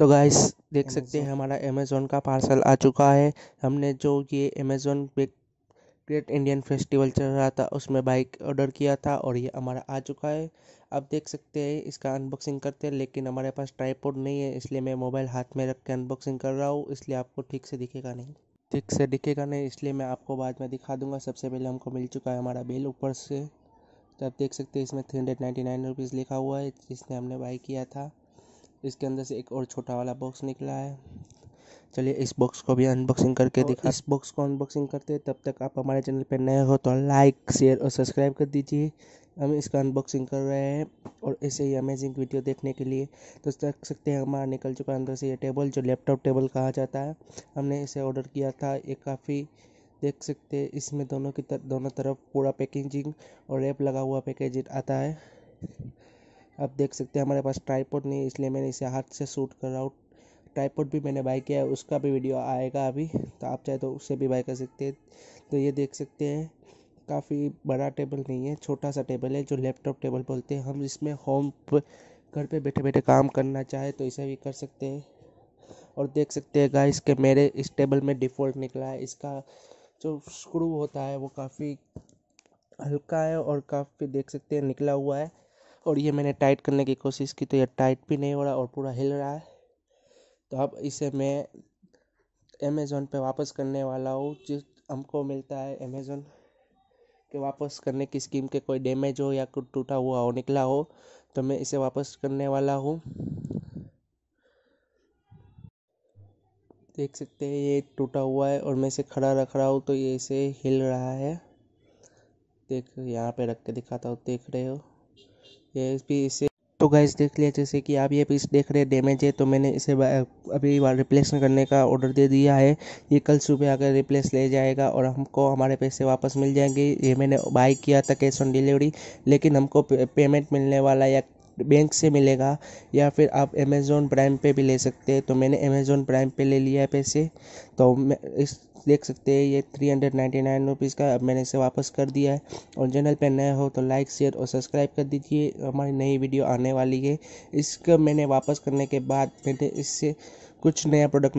तो गाइस देख सकते हैं हमारा अमेज़ोन का पार्सल आ चुका है हमने जो ये अमेज़ोन ग्रेट इंडियन फेस्टिवल चल रहा था उसमें बाइक ऑर्डर किया था और ये हमारा आ चुका है आप देख सकते हैं इसका अनबॉक्सिंग करते हैं लेकिन हमारे पास ट्राईपोर्ड नहीं है इसलिए मैं मोबाइल हाथ में रख के अनबॉक्सिंग कर रहा हूँ इसलिए आपको ठीक से दिखेगा नहीं ठीक से दिखेगा नहीं इसलिए मैं आपको बाद में दिखा दूंगा सबसे पहले हमको मिल चुका है हमारा बिल ऊपर से तो आप देख सकते हैं इसमें three hundred ninety nine rupees लिखा हुआ है जिसने हमने बाई किया था इसके अंदर से एक और छोटा वाला बॉक्स निकला है चलिए इस बॉक्स को भी अनबॉक्सिंग करके दिखा इस बॉक्स को अनबॉक्सिंग करते हैं तब तक आप हमारे चैनल पर नए हो तो लाइक शेयर और सब्सक्राइब कर दीजिए हम इसका अनबॉक्सिंग कर रहे हैं और ऐसे ही अमेजिंग वीडियो देखने के लिए तो देख सकते हैं हमारा निकल चुका अंदर से ये टेबल जो लैपटॉप टेबल कहा जाता है हमने इसे ऑर्डर किया था ये काफ़ी देख सकते हैं इसमें दोनों की तर, दोनों तरफ पूरा पैकेजिंग और रैप लगा हुआ पैकेजिंग आता है आप देख सकते हैं हमारे पास ट्राईपोड नहीं इसलिए मैंने इसे हाथ से शूट कर रहा हूँ ट्राईपोड भी मैंने बाई किया है उसका भी वीडियो आएगा अभी तो आप चाहे तो उससे भी बाई कर सकते हैं तो ये देख सकते हैं काफ़ी बड़ा टेबल नहीं है छोटा सा टेबल है जो लैपटॉप टेबल बोलते हैं हम इसमें होम घर पे बैठे बैठे काम करना चाहे तो इसे भी कर सकते हैं और देख सकते हैं गाइस के मेरे इस टेबल में डिफ़ॉल्ट निकला है इसका जो स्क्रू होता है वो काफ़ी हल्का है और काफ़ी देख सकते हैं निकला हुआ है और ये मैंने टाइट करने की कोशिश की तो ये टाइट भी नहीं हो रहा और पूरा हिल रहा है तो अब इसे मैं अमेज़ोन पे वापस करने वाला हूँ जिस हमको मिलता है अमेज़ोन के वापस करने की स्कीम के कोई डैमेज हो या कुछ टूटा हुआ हो निकला हो तो मैं इसे वापस करने वाला हूँ देख सकते हैं ये टूटा हुआ है और मैं इसे खड़ा रख रहा हूँ तो ये इसे हिल रहा है देख यहाँ पे रख के दिखाता हूँ देख रहे हो ये इसे तो गाइज देख लिया जैसे कि आप ये पीस देख रहे हैं डैमेज है तो मैंने इसे अभी रिप्लेस करने का ऑर्डर दे दिया है ये कल सुबह आकर रिप्लेस ले जाएगा और हमको हमारे पैसे वापस मिल जाएंगे ये मैंने बाय किया था कैश ऑन डिलीवरी लेकिन हमको पेमेंट मिलने वाला या बैंक से मिलेगा या फिर आप अमेज़ोन प्राइम पे भी ले सकते हैं तो मैंने अमेज़ोन प्राइम पे ले लिया है पैसे तो मैं इस देख सकते हैं ये three hundred ninety nine rupees का अब मैंने इसे वापस कर दिया है और चैनल पर नए हो तो लाइक शेयर और सब्सक्राइब कर दीजिए हमारी नई वीडियो आने वाली है इसका मैंने वापस करने के बाद मैंने इससे कुछ नया प्रोडक्ट